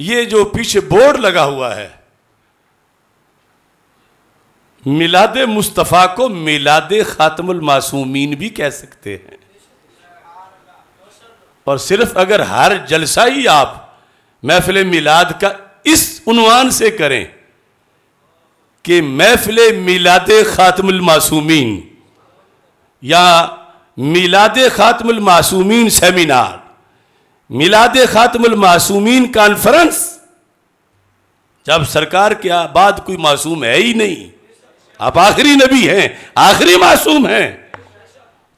ये जो पीछे बोर्ड लगा हुआ है मिलाद मुस्तफ़ा को मिलाद खातमुल मासूमीन भी कह सकते हैं और सिर्फ अगर हर जलसा ही आप महफिल मिलाद का इस उनवान से करें कि महफिल मिलाद खातमुल मासूमीन या मिलाद खातमुल मासूमीन सेमिनार मिलाद खातमुल मासूमीन कॉन्फ्रेंस जब सरकार के बाद कोई मासूम है ही नहीं आप आखिरी नबी हैं आखिरी मासूम हैं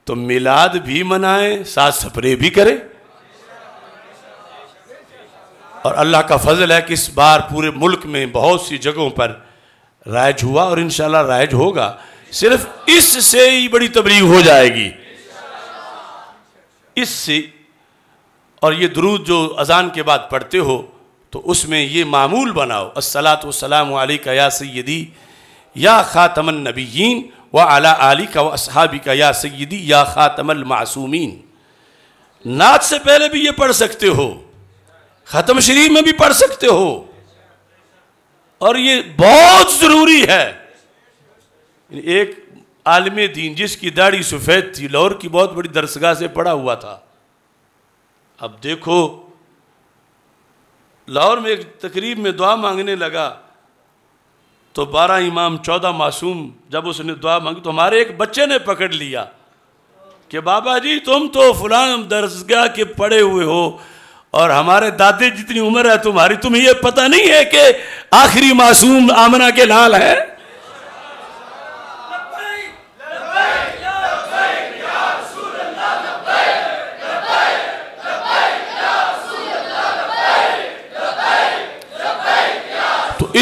तो मिलाद भी मनाएं साथ सफरे भी करें और अल्लाह का फजल है कि इस बार पूरे मुल्क में बहुत सी जगहों पर राइज हुआ और इन राइज होगा सिर्फ इससे ही बड़ी तबलीग हो जाएगी इससे और ये दरूद जो अजान के बाद पढ़ते हो तो उसमें ये मामूल बनाओ असलात वसलाम का या सैदी या ख़ातमन नबीन व आला आली का व असहाबी का या सैदी या ख़ातमल मासूमीन नाच से पहले भी ये पढ़ सकते हो ख़त्म शरीफ में भी पढ़ सकते हो और ये बहुत ज़रूरी है एक आलम दीन जिसकी दाढ़ी सफ़ेद थी लाहौर की बहुत बड़ी दरसगाह से पड़ा हुआ था अब देखो लाहौर में एक तकरीब में दुआ मांगने लगा तो बारह इमाम चौदह मासूम जब उसने दुआ मांगी तो हमारे एक बच्चे ने पकड़ लिया कि बाबा जी तुम तो फलान दरसगाह के पड़े हुए हो और हमारे दादे जितनी उम्र है तुम्हारी तुम्हें यह पता नहीं है कि आखिरी मासूम आमना के लाल है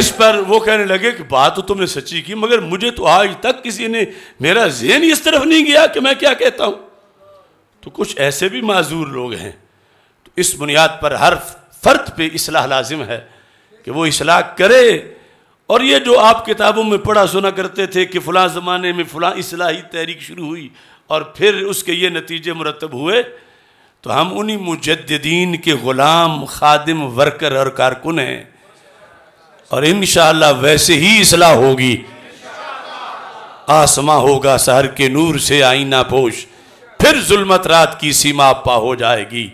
इस पर वो कहने लगे कि बात तो तुमने सच्ची की मगर मुझे तो आज तक किसी ने मेरा जेन इस तरफ नहीं गया कि मैं क्या कहता हूं तो कुछ ऐसे भी माजूर लोग हैं तो इस बुनियाद पर हर फर्द पे इसलाह लाजिम है कि वो इसलाह करे और ये जो आप किताबों में पढ़ा सुना करते थे कि फला ज़माने में फला इसलाही तहरीक शुरू हुई और फिर उसके ये नतीजे मुरतब हुए तो हम उन्हीं मुजद्दीन के ग़ुलाम खादिम वर्कर और कारकुन हैं और इन वैसे ही इसलाह होगी आसमां होगा शहर के नूर से आईना पोश फिर जुलमत रात की सीमा पा हो जाएगी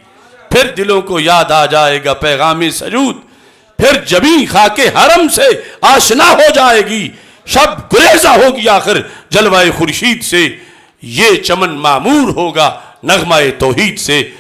फिर दिलों को याद आ जाएगा पैगाम सजूद फिर जबी खाके हरम से आशना हो जाएगी शब गुरेजा होगी आखिर जलवाए खुर्शीद से ये चमन मामूर होगा नगमाए तोहीद से